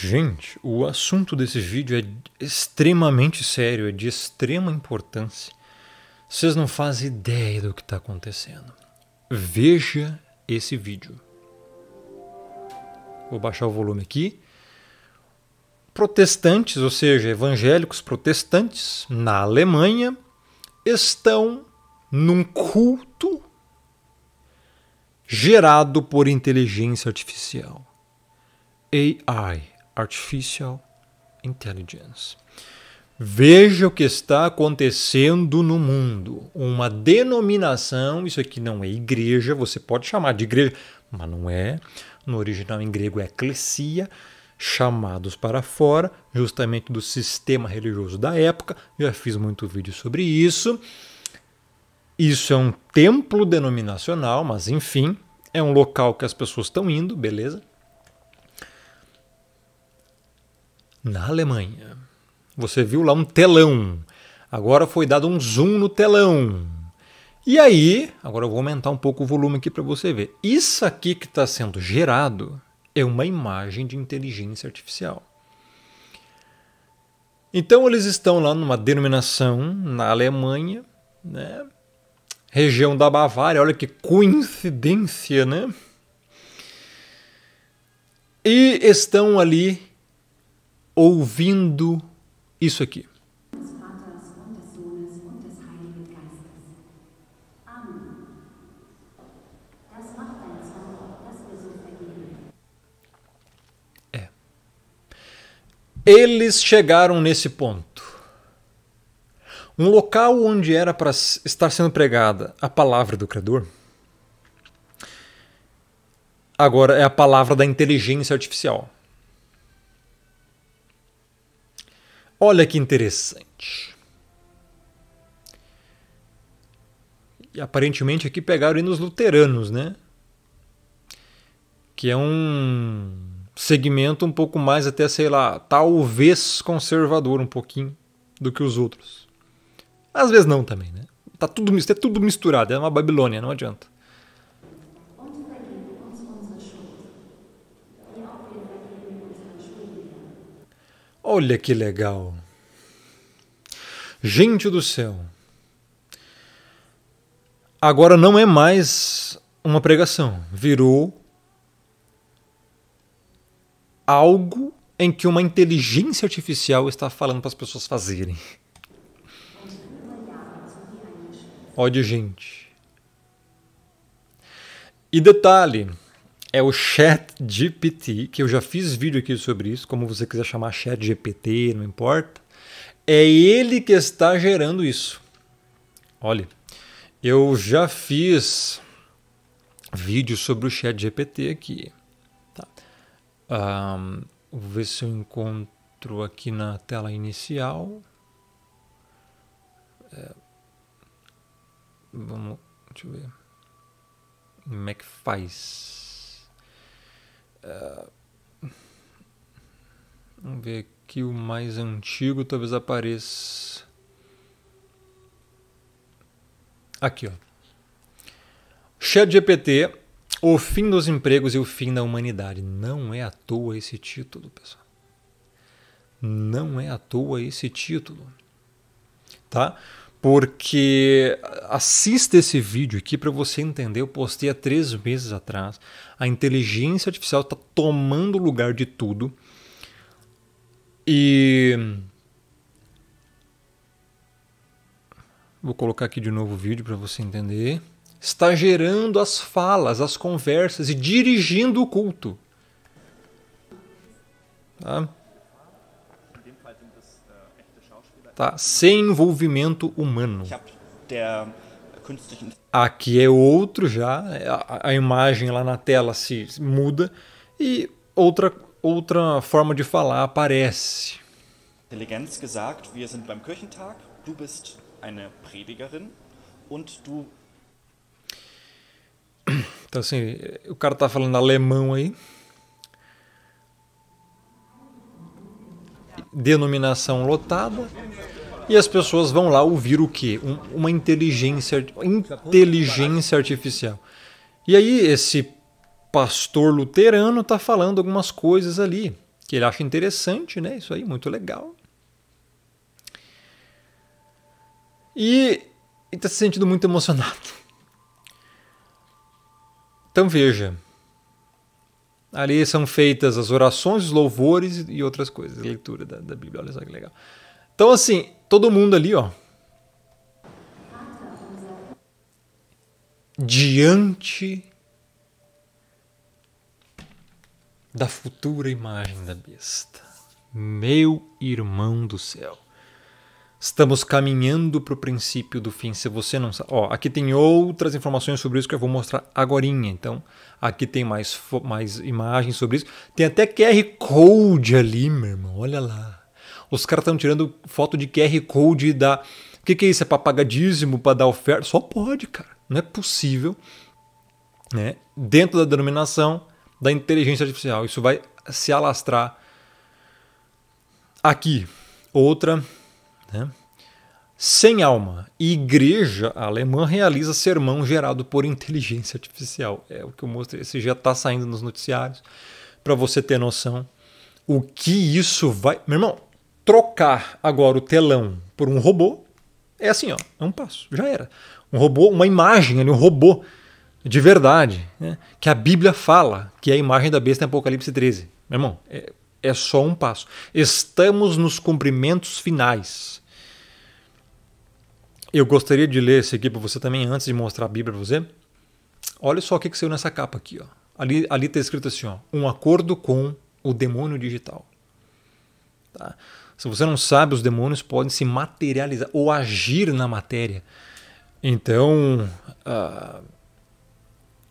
Gente, o assunto desse vídeo é extremamente sério, é de extrema importância. Vocês não fazem ideia do que está acontecendo. Veja esse vídeo. Vou baixar o volume aqui. Protestantes, ou seja, evangélicos protestantes na Alemanha, estão num culto gerado por inteligência artificial. AI, Artificial Intelligence. Veja o que está acontecendo no mundo. Uma denominação, isso aqui não é igreja, você pode chamar de igreja, mas não é. No original em grego é eclesia, chamados para fora, justamente do sistema religioso da época. Já fiz muito vídeo sobre isso. Isso é um templo denominacional, mas enfim, é um local que as pessoas estão indo, beleza? na Alemanha. Você viu lá um telão. Agora foi dado um zoom no telão. E aí, agora eu vou aumentar um pouco o volume aqui para você ver. Isso aqui que está sendo gerado é uma imagem de inteligência artificial. Então eles estão lá numa denominação na Alemanha, né? região da Bavária, olha que coincidência, né? E estão ali ouvindo isso aqui. É. Eles chegaram nesse ponto. Um local onde era para estar sendo pregada a palavra do Criador, agora é a palavra da inteligência artificial. Olha que interessante. E aparentemente aqui pegaram nos luteranos, né? Que é um segmento um pouco mais até, sei lá, talvez conservador um pouquinho do que os outros. Às vezes não também, né? Tá tudo, é tudo misturado, é uma Babilônia, não adianta. Olha que legal. Gente do céu. Agora não é mais uma pregação, virou algo em que uma inteligência artificial está falando para as pessoas fazerem. Ó de gente. E detalhe, é o Chat GPT, que eu já fiz vídeo aqui sobre isso, como você quiser chamar Chat GPT, não importa. É ele que está gerando isso. Olha, eu já fiz vídeo sobre o Chat GPT aqui. Tá. Um, vou ver se eu encontro aqui na tela inicial. É, vamos, deixa eu ver. Como é que faz? É, vamos ver aqui o mais antigo, talvez apareça. Aqui, ó. Chat GPT: o fim dos empregos e o fim da humanidade. Não é à toa esse título, pessoal. Não é à toa esse título. Tá? porque assista esse vídeo aqui para você entender. Eu postei há três meses atrás. A inteligência artificial está tomando o lugar de tudo. E. Vou colocar aqui de novo o vídeo para você entender. Está gerando as falas, as conversas e dirigindo o culto. Tá? tá? sem envolvimento humano. Aqui é outro já, é a, a imagem lá na tela se muda e outra, outra forma de falar aparece. gesagt, wir sind beim Kirchentag, du bist eine Predigerin und du Então assim, o cara tá falando alemão aí, denominação lotada e as pessoas vão lá ouvir o quê? Um, uma inteligência, inteligência artificial. E aí esse pastor luterano está falando algumas coisas ali que ele acha interessante, né? Isso aí, muito legal. E está se sentindo muito emocionado. Então veja, Ali são feitas as orações, os louvores e outras coisas, leitura da, da Bíblia. Olha só que legal. Então, assim, todo mundo ali, ó. Diante da futura imagem da besta, meu irmão do céu. Estamos caminhando para o princípio do fim. Se você não sabe. Ó, aqui tem outras informações sobre isso que eu vou mostrar agora. Então, aqui tem mais, mais imagens sobre isso. Tem até QR Code ali, meu irmão. Olha lá. Os caras estão tirando foto de QR Code da. O que, que é isso? É para pagar dízimo, para dar oferta? Só pode, cara. Não é possível. Né? Dentro da denominação da inteligência artificial. Isso vai se alastrar aqui. Outra né? Sem alma. igreja alemã realiza sermão gerado por inteligência artificial. É o que eu mostrei. Esse já está saindo nos noticiários. Para você ter noção o que isso vai. Meu irmão, trocar agora o telão por um robô é assim, ó, é um passo, já era. Um robô, uma imagem ali, um robô de verdade, né? que a Bíblia fala que é a imagem da besta em Apocalipse 13. Meu irmão, é, é só um passo. Estamos nos cumprimentos finais. Eu gostaria de ler esse aqui para você também, antes de mostrar a Bíblia para você. Olha só o que, que saiu nessa capa aqui. Ó. Ali está ali tá escrito assim: ó, um acordo com o demônio digital. Tá? Se você não sabe, os demônios podem se materializar ou agir na matéria. Então. Uh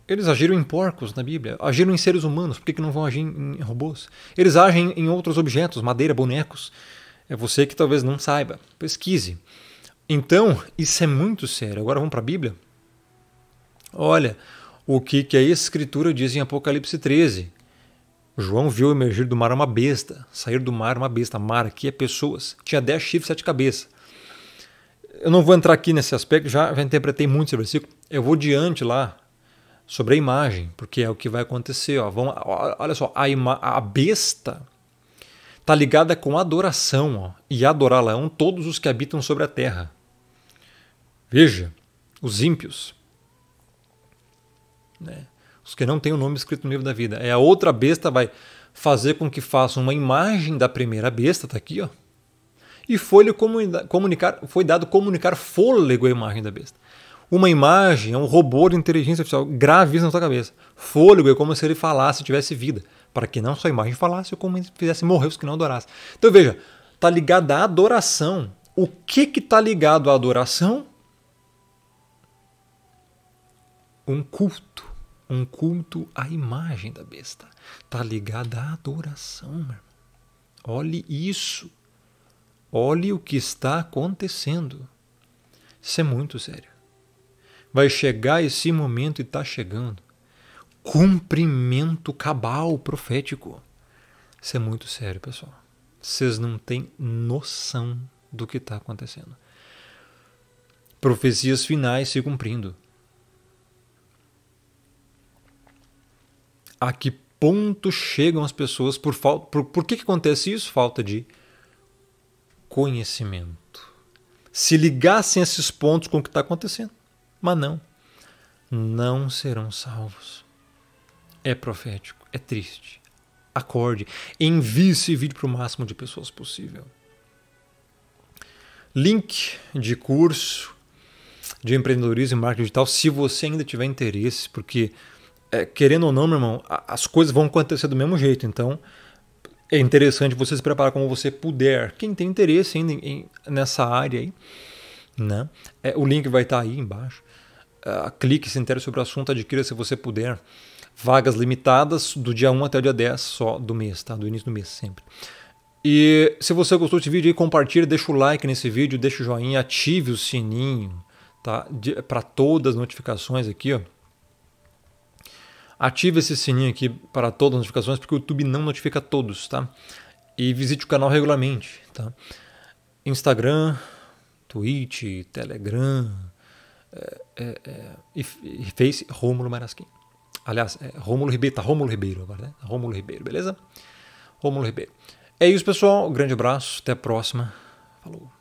eles agiram em porcos na Bíblia, agiram em seres humanos, por que, que não vão agir em robôs? Eles agem em outros objetos, madeira, bonecos. É você que talvez não saiba. Pesquise. Então, isso é muito sério. Agora vamos para a Bíblia. Olha o que, que a Escritura diz em Apocalipse 13. João viu emergir do mar uma besta, sair do mar uma besta. Mar aqui é pessoas. Tinha dez chifres, e sete cabeças. Eu não vou entrar aqui nesse aspecto, já, já interpretei muito esse versículo. Eu vou diante lá, sobre a imagem, porque é o que vai acontecer. Ó. Vamos, olha só, a, ima, a besta está ligada com adoração, ó, e adorá la é todos os que habitam sobre a terra. Veja, os ímpios, né? os que não têm o nome escrito no livro da vida. É a outra besta vai fazer com que faça uma imagem da primeira besta, está aqui, ó, e foi comunicar, foi dado comunicar fôlego à imagem da besta uma imagem, é um robô de inteligência artificial. Grave isso na sua cabeça. Fôlego é como se ele falasse, tivesse vida. Para que não só a imagem falasse, como se fizesse morrer os que não adorassem. Então veja, tá ligado à adoração. O que que tá ligado à adoração? Um culto. Um culto à imagem da besta. Tá ligado à adoração, meu irmão. Olhe isso. Olhe o que está acontecendo. Isso é muito sério. Vai chegar esse momento e está chegando. Cumprimento cabal profético. Isso é muito sério, pessoal. Vocês não têm noção do que está acontecendo. Profecias finais se cumprindo. A que ponto chegam as pessoas por falta. Por, por que, que acontece isso? Falta de conhecimento. Se ligassem esses pontos com o que está acontecendo. Mas não, não serão salvos. É profético, é triste. Acorde, envie esse vídeo para o máximo de pessoas possível. Link de curso de empreendedorismo e marketing digital, se você ainda tiver interesse, porque é, querendo ou não, meu irmão, as coisas vão acontecer do mesmo jeito. Então, é interessante você se preparar como você puder. Quem tem interesse ainda em, em, nessa área aí, né? É, o link vai estar tá aí embaixo. Uh, ah, clique, se intere sobre o assunto, adquira se você puder. Vagas limitadas do dia 1 até o dia 10 só do mês, tá? Do início do mês sempre. E se você gostou desse vídeo, compartilhe, deixa o like nesse vídeo, deixa o joinha, ative o sininho, tá? Para todas as notificações aqui, ó. Ative esse sininho aqui para todas as notificações, porque o YouTube não notifica todos, tá? E visite o canal regularmente, tá? Instagram, Twitch, Telegram, é, é, é, e, e fez Rômulo Marasquim. Aliás, é Rômulo Ribeiro, tá Rômulo Ribeiro agora, né? Rômulo Ribeiro, beleza? Rômulo Ribeiro. É isso, pessoal. Um grande abraço, até a próxima. Falou.